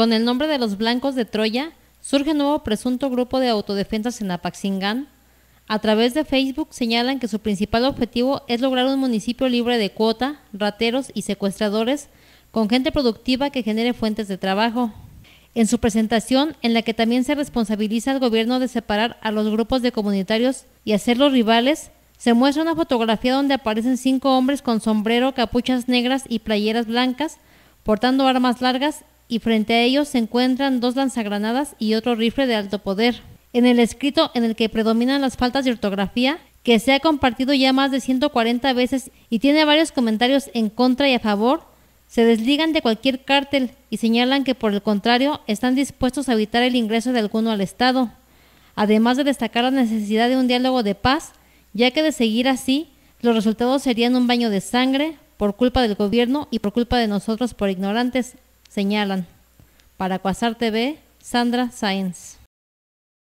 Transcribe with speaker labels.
Speaker 1: Con el nombre de los Blancos de Troya, surge un nuevo presunto grupo de autodefensas en Apaxingán. A través de Facebook señalan que su principal objetivo es lograr un municipio libre de cuota, rateros y secuestradores, con gente productiva que genere fuentes de trabajo. En su presentación, en la que también se responsabiliza al gobierno de separar a los grupos de comunitarios y hacerlos rivales, se muestra una fotografía donde aparecen cinco hombres con sombrero, capuchas negras y playeras blancas, portando armas largas y frente a ellos se encuentran dos lanzagranadas y otro rifle de alto poder. En el escrito en el que predominan las faltas de ortografía, que se ha compartido ya más de 140 veces y tiene varios comentarios en contra y a favor, se desligan de cualquier cártel y señalan que por el contrario están dispuestos a evitar el ingreso de alguno al Estado, además de destacar la necesidad de un diálogo de paz, ya que de seguir así, los resultados serían un baño de sangre por culpa del gobierno y por culpa de nosotros por ignorantes, señalan. Para Cuasar TV, Sandra Sáenz.